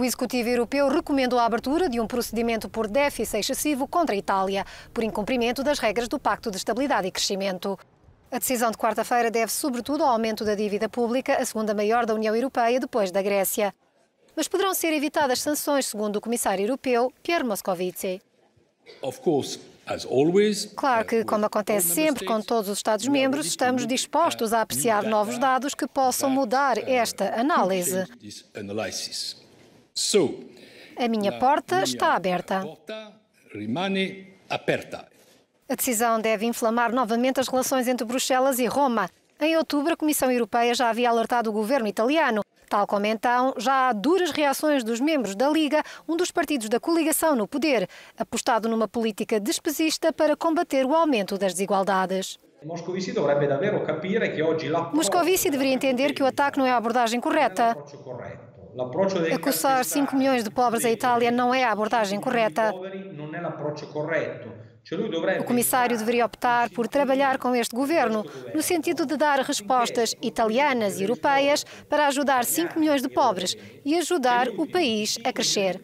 O Executivo Europeu recomendou a abertura de um procedimento por déficit excessivo contra a Itália, por incumprimento das regras do Pacto de Estabilidade e Crescimento. A decisão de quarta-feira deve sobretudo ao aumento da dívida pública, a segunda maior da União Europeia depois da Grécia. Mas poderão ser evitadas sanções, segundo o comissário europeu Pierre Moscovici. Claro que, como acontece sempre com todos os Estados-membros, estamos dispostos a apreciar novos dados que possam mudar uh, esta análise. A minha porta está aberta. A decisão deve inflamar novamente as relações entre Bruxelas e Roma. Em outubro, a Comissão Europeia já havia alertado o governo italiano. Tal como então, já há duras reações dos membros da Liga, um dos partidos da coligação no poder, apostado numa política despesista para combater o aumento das desigualdades. Moscovici deveria entender que o ataque não é a abordagem correta. Acusar 5 milhões de pobres à Itália não é a abordagem correta. É o comissário deveria optar por trabalhar com este governo, no sentido de dar respostas italianas e europeias para ajudar 5 milhões de pobres e ajudar o país a crescer.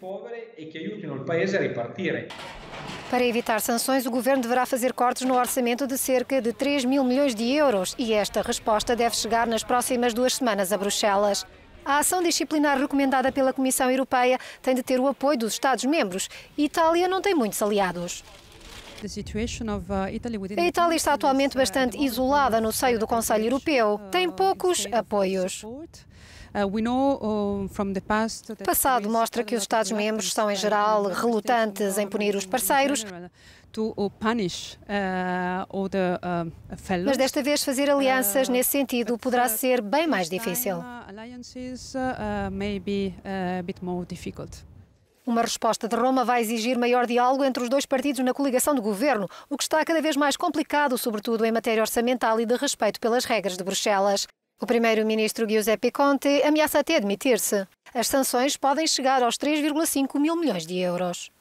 Para evitar sanções, o governo deverá fazer cortes no orçamento de cerca de 3 mil milhões de euros e esta resposta deve chegar nas próximas duas semanas a Bruxelas. A ação disciplinar recomendada pela Comissão Europeia tem de ter o apoio dos Estados-membros Itália não tem muitos aliados. Uh, a Itália está atualmente uh, bastante isolada no seio do Conselho Europeu. Uh, tem poucos apoios. O passado mostra que os Estados-membros são, em geral, relutantes em punir os parceiros to or punish uh, the, uh, eh, fellows. Mas desta vez fazer alianças eh, nesse sentido poderá ser bem mais difícil. Alliances uh, may be a bit more difficult. Uma resposta de Roma vai exigir maior diálogo entre os dois partidos na coligação de governo, o que está cada vez mais complicado, sobretudo em matéria orçamental e de respeito pelas regras de Bruxelas. O primeiro-ministro Giuseppe Conte ameaça até admitir-se. As sanções podem chegar aos 3,5 mil milhões de euros.